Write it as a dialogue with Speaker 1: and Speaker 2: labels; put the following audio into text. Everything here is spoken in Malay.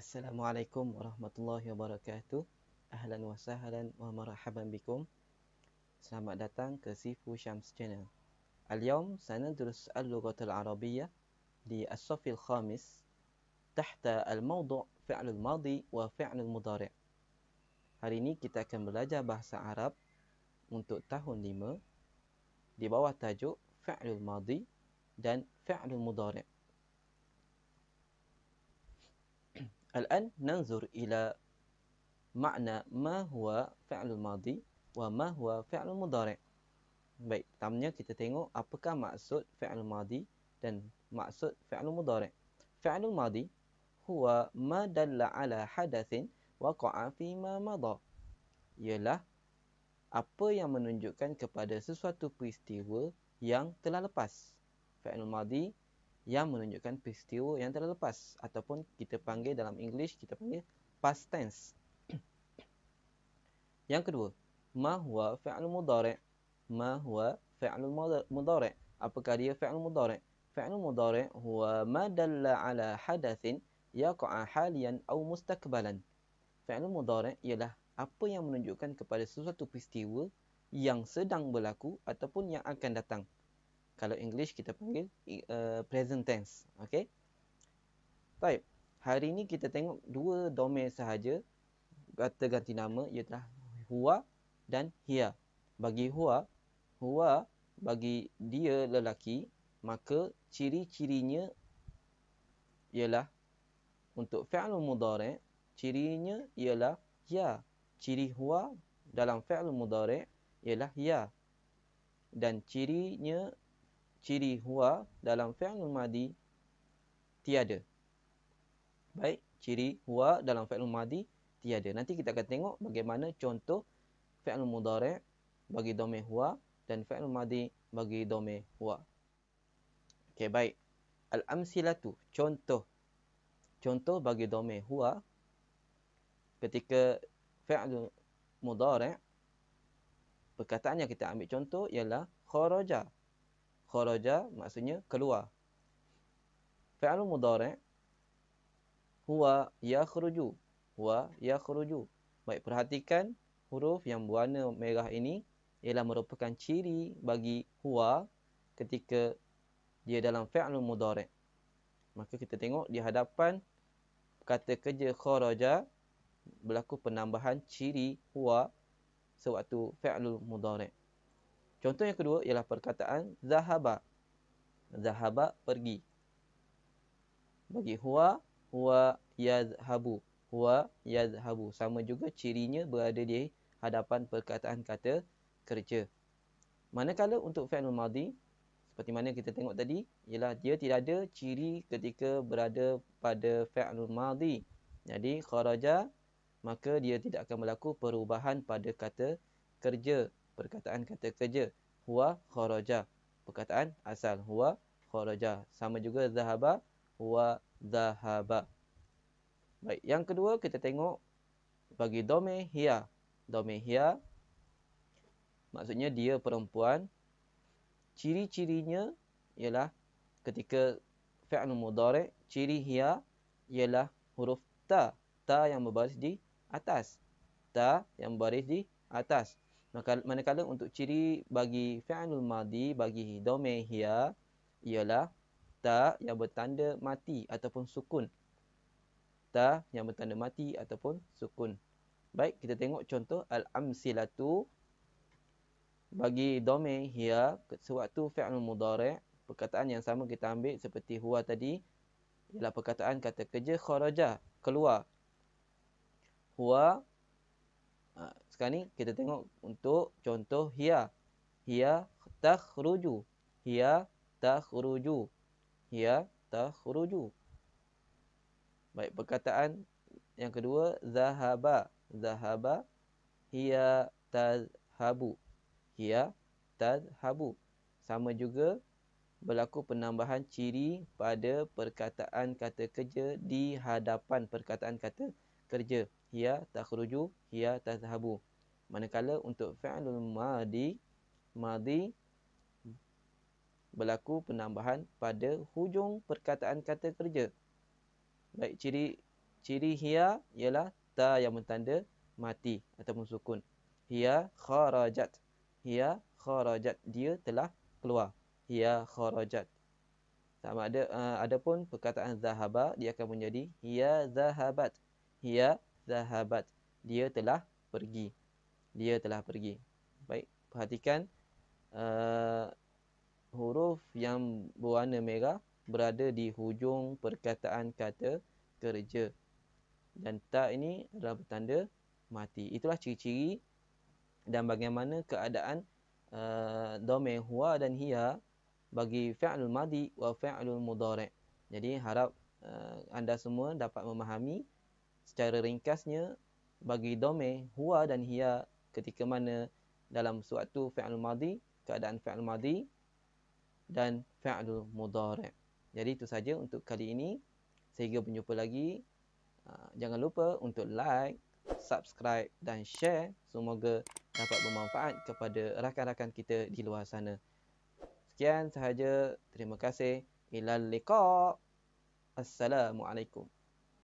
Speaker 1: Assalamualaikum warahmatullahi wabarakatuh. Ahlan wa sahlan wa marhaban bikum. Selamat datang ke Sifu Syams Channel. Al-yawm sanadrus al-lughat al-arabiyya di as-saf khamis tahta al-mawdu' fi'lul madi wa fi'lul mudari'. Hari ini kita akan belajar bahasa Arab untuk tahun lima di bawah tajuk fi'lul madi dan fi'lul mudari'. الآن ننظر إلى معنى ما هو فعل الماضي وما هو فعل المضارع Baik, pertamanya kita tengok apakah maksud fi'al madi dan maksud fi'al mudari. Fi'al madi huwa ma dalla ala hadathin waqa'a fi ma madha. Ialah apa yang menunjukkan kepada sesuatu peristiwa yang telah lepas. Fi'al madi yang menunjukkan peristiwa yang telah lepas ataupun kita panggil dalam English kita panggil past tense. yang kedua, ma huwa fi'l mudhari'? Ma huwa fi'l mudhari'? Apakah dia fi'l mudhari'? Fi'l mudhari' huwa ma dalla 'ala hadathin yaqa'a halian aw mustaqbalan. Fi'l mudhari' ialah apa yang menunjukkan kepada sesuatu peristiwa yang sedang berlaku ataupun yang akan datang kalau English kita panggil uh, present tense. Okay. Baik. Hari ini kita tengok dua domain sahaja kata ganti nama iaitu huwa dan hia. Bagi huwa, huwa bagi dia lelaki, maka ciri-cirinya ialah untuk fi'l mudhari' cirinya ialah ya. Ciri huwa dalam fi'l mudhari' ialah ya. Dan cirinya ciri huwa dalam fi'lul madi tiada. Baik, ciri huwa dalam fi'lul madi tiada. Nanti kita akan tengok bagaimana contoh fi'lul mudhari' bagi dhamma huwa dan fi'lul madi bagi dhamma huwa. Okey, baik. Al-amsilatu contoh contoh bagi dhamma huwa ketika fi'lul mudhari' perkataan yang kita ambil contoh ialah kharaja kharaja maksudnya keluar. Fi'lu mudhari' huwa yakhruju. Huwa yakhruju. Baik perhatikan huruf yang berwarna merah ini ialah merupakan ciri bagi huwa ketika dia dalam fi'lu mudhari'. Maka kita tengok di hadapan kata kerja kharaja berlaku penambahan ciri huwa sewaktu fi'lul mudhari'. Contoh yang kedua ialah perkataan zahaba. Zahaba pergi. Bagi huwa, huwa yazhabu. Huwa yazhabu. Sama juga cirinya berada di hadapan perkataan kata kerja. Manakala untuk fi'lul madhi, seperti mana kita tengok tadi, ialah dia tidak ada ciri ketika berada pada fi'lul madhi. Jadi kharaja maka dia tidak akan berlaku perubahan pada kata kerja perkataan kata kerja huwa kharaja perkataan asal huwa kharaja sama juga zahaba huwa zahaba baik yang kedua kita tengok bagi dome hiya dome hiya maksudnya dia perempuan ciri-cirinya ialah ketika fi'l mudhari ciri hiya ialah huruf ta ta yang berbaris di atas ta yang berbaris di atas Maka manakala untuk ciri bagi fi'lul madi bagi dhamma hiya ialah ta yang bertanda mati ataupun sukun. Ta yang bertanda mati ataupun sukun. Baik, kita tengok contoh al-amsilatu bagi dhamma hiya sewaktu fi'lul mudhari' perkataan yang sama kita ambil seperti huwa tadi ialah perkataan kata kerja kharaja keluar. Huwa sekarang ni kita tengok untuk contoh hiya. Hiya takhruju. Hiya takhruju. Hiya takhruju. Baik, perkataan yang kedua zahaba. Zahaba hiya tadhabu. Hiya tadhabu. Sama juga berlaku penambahan ciri pada perkataan kata kerja di hadapan perkataan kata kerja. Hiya takhruju, hiya tazhabu. Manakala untuk fi'lul madi, madi berlaku penambahan pada hujung perkataan kata kerja. Baik ciri ciri hiya ialah ta yang bertanda mati ataupun sukun. Hiya kharajat. Hiya kharajat dia telah keluar. Hiya kharajat. Sama ada uh, adapun perkataan zahaba dia akan menjadi hiya zahabat. Hiya zahabat. Dia telah pergi dia telah pergi. Baik, perhatikan uh, huruf yang berwarna merah berada di hujung perkataan kata kerja. Dan tak ini adalah petanda mati. Itulah ciri-ciri dan bagaimana keadaan uh, domain huwa dan hiya bagi fi'lul madi wa fi'lul mudarek. Jadi harap uh, anda semua dapat memahami secara ringkasnya bagi domain huwa dan hiya ketika mana dalam suatu fi'al madhi, keadaan fi'al madhi dan fi'al mudhari'. Jadi itu saja untuk kali ini. Sehingga berjumpa lagi. Ah, jangan lupa untuk like, subscribe dan share. Semoga dapat bermanfaat kepada rakan-rakan kita di luar sana. Sekian sahaja. Terima kasih. Ilal liqa. Assalamualaikum.